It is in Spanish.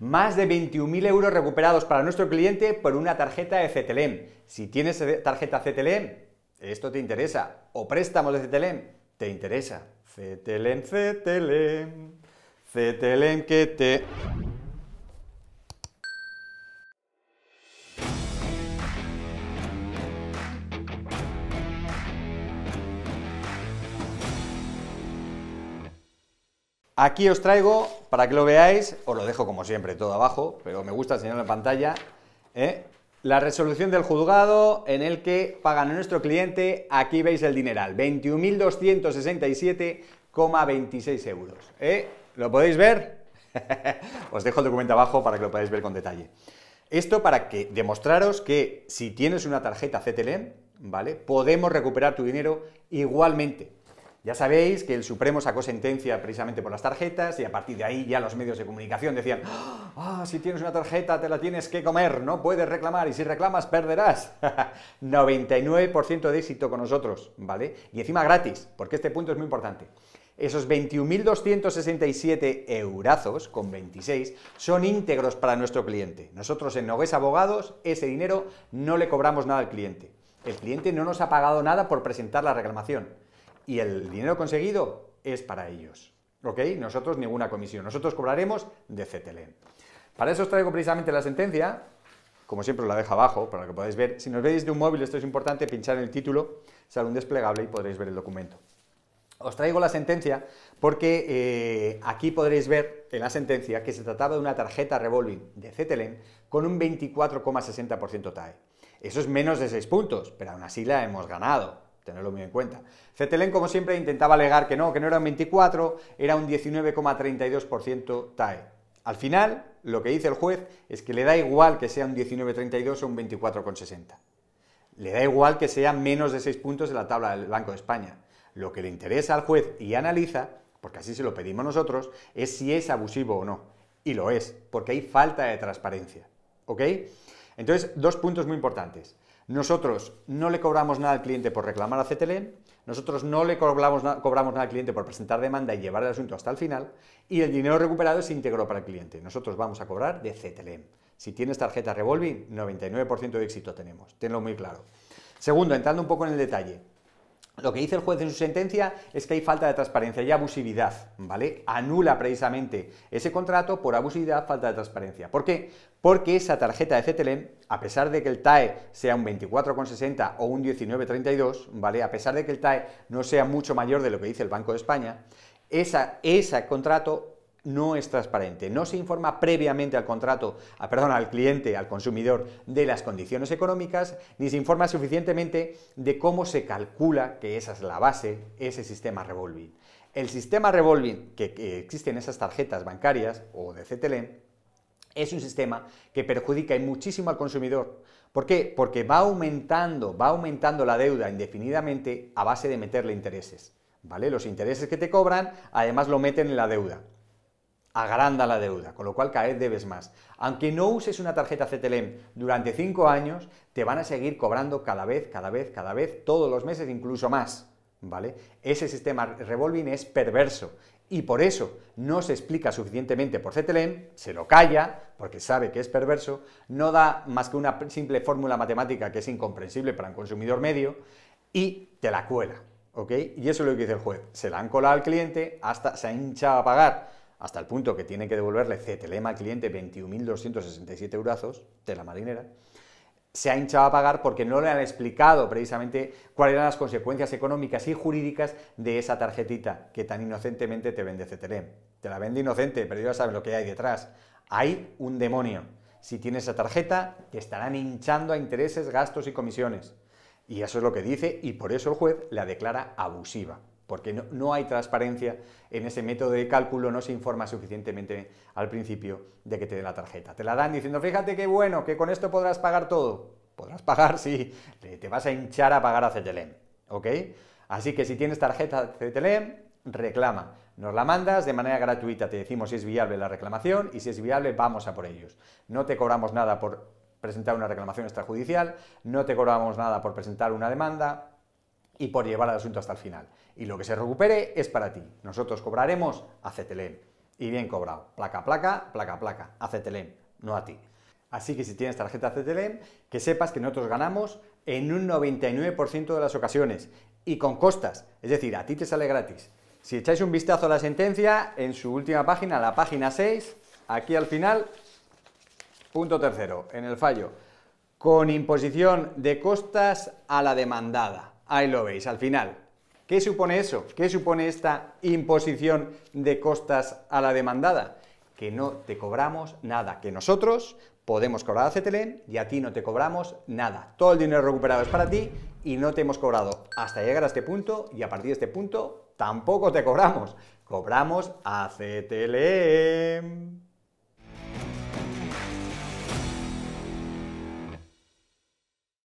Más de 21.000 euros recuperados para nuestro cliente por una tarjeta de CTLM. Si tienes tarjeta CTLM, esto te interesa. O préstamos de CTLM, te interesa. CTLM, CTLM, CTLM que te... Aquí os traigo para que lo veáis, os lo dejo como siempre todo abajo, pero me gusta enseñarlo en pantalla. ¿eh? La resolución del juzgado en el que pagan a nuestro cliente, aquí veis el dineral, 21.267,26 euros. ¿eh? ¿Lo podéis ver? os dejo el documento abajo para que lo podáis ver con detalle. Esto para que demostraros que si tienes una tarjeta CTLM, e ¿vale? Podemos recuperar tu dinero igualmente. Ya sabéis que el Supremo sacó sentencia precisamente por las tarjetas y a partir de ahí ya los medios de comunicación decían, ah, ah si tienes una tarjeta te la tienes que comer, no puedes reclamar y si reclamas perderás. 99% de éxito con nosotros, ¿vale? Y encima gratis, porque este punto es muy importante. Esos 21.267 eurazos con 26 son íntegros para nuestro cliente. Nosotros en Nogués Abogados ese dinero no le cobramos nada al cliente. El cliente no nos ha pagado nada por presentar la reclamación y el dinero conseguido es para ellos. ¿Ok? Nosotros ninguna comisión. Nosotros cobraremos de CTLM. E. Para eso os traigo precisamente la sentencia, como siempre os la dejo abajo para que podáis ver. Si nos veis de un móvil, esto es importante, pinchar en el título, sale un desplegable y podréis ver el documento. Os traigo la sentencia porque eh, aquí podréis ver en la sentencia que se trataba de una tarjeta revolving de CTLM e con un 24,60% TAE. Eso es menos de 6 puntos, pero aún así la hemos ganado tenerlo muy en cuenta. Cetelén, como siempre, intentaba alegar que no, que no era un 24, era un 19,32% TAE. Al final, lo que dice el juez es que le da igual que sea un 19,32 o un 24,60. Le da igual que sea menos de 6 puntos de la tabla del Banco de España. Lo que le interesa al juez y analiza, porque así se lo pedimos nosotros, es si es abusivo o no. Y lo es, porque hay falta de transparencia. ¿Ok? Entonces, dos puntos muy importantes. Nosotros no le cobramos nada al cliente por reclamar a CTLM, nosotros no le cobramos, cobramos nada al cliente por presentar demanda y llevar el asunto hasta el final, y el dinero recuperado es íntegro para el cliente. Nosotros vamos a cobrar de CTLM. Si tienes tarjeta revolving, 99% de éxito tenemos, tenlo muy claro. Segundo, entrando un poco en el detalle, lo que dice el juez en su sentencia es que hay falta de transparencia y abusividad, ¿vale? Anula precisamente ese contrato por abusividad, falta de transparencia. ¿Por qué? Porque esa tarjeta de CTLM, a pesar de que el TAE sea un 24,60 o un 19,32, ¿vale? A pesar de que el TAE no sea mucho mayor de lo que dice el Banco de España, esa, ese contrato no es transparente, no se informa previamente al contrato, perdón, al cliente, al consumidor, de las condiciones económicas, ni se informa suficientemente de cómo se calcula, que esa es la base, ese sistema revolving. El sistema revolving que, existen existe en esas tarjetas bancarias o de es un sistema que perjudica muchísimo al consumidor. ¿Por qué? Porque va aumentando, va aumentando la deuda indefinidamente a base de meterle intereses. ¿Vale? Los intereses que te cobran, además lo meten en la deuda agranda la deuda, con lo cual cada vez debes más. Aunque no uses una tarjeta CTLM e durante 5 años, te van a seguir cobrando cada vez, cada vez, cada vez, todos los meses, incluso más. ¿Vale? Ese sistema revolving es perverso y por eso no se explica suficientemente por CTLM, e se lo calla, porque sabe que es perverso, no da más que una simple fórmula matemática que es incomprensible para un consumidor medio y te la cuela, ¿ok? Y eso es lo que dice el juez, se la han colado al cliente hasta se ha hinchado a pagar hasta el punto que tiene que devolverle CTLM al cliente 21.267 euros de la marinera, se ha hinchado a pagar porque no le han explicado precisamente cuáles eran las consecuencias económicas y jurídicas de esa tarjetita que tan inocentemente te vende CTLM. Te la vende inocente, pero ya sabes lo que hay detrás. Hay un demonio. Si tienes esa tarjeta, te estarán hinchando a intereses, gastos y comisiones. Y eso es lo que dice y por eso el juez la declara abusiva porque no, hay transparencia en ese método de cálculo, no se informa suficientemente al principio de que te den la tarjeta. Te la dan diciendo, fíjate qué bueno, que con esto podrás pagar todo. Podrás pagar sí, te vas a hinchar a pagar a CTLM, ¿ok? Así que si tienes tarjeta CTLM, reclama. Nos la mandas de manera gratuita, te decimos si es viable la reclamación y si es viable vamos a por ellos. No te cobramos nada por presentar una reclamación extrajudicial, no te cobramos nada por presentar una demanda y por llevar el asunto hasta el final y lo que se recupere es para ti. Nosotros cobraremos acetelén. Y bien cobrado. Placa, placa, placa, placa. Acetelén, no a ti. Así que si tienes tarjeta CTLM, que sepas que nosotros ganamos en un 99% de las ocasiones y con costas, es decir, a ti te sale gratis. Si echáis un vistazo a la sentencia, en su última página, la página 6, aquí al final, punto tercero, en el fallo, con imposición de costas a la demandada. Ahí lo veis, al final, ¿Qué supone eso? ¿Qué supone esta imposición de costas a la demandada? Que no te cobramos nada, que nosotros podemos cobrar a CTLM y a ti no te cobramos nada. Todo el dinero recuperado es para ti y no te hemos cobrado hasta llegar a este punto y a partir de este punto tampoco te cobramos. Cobramos a CTLM.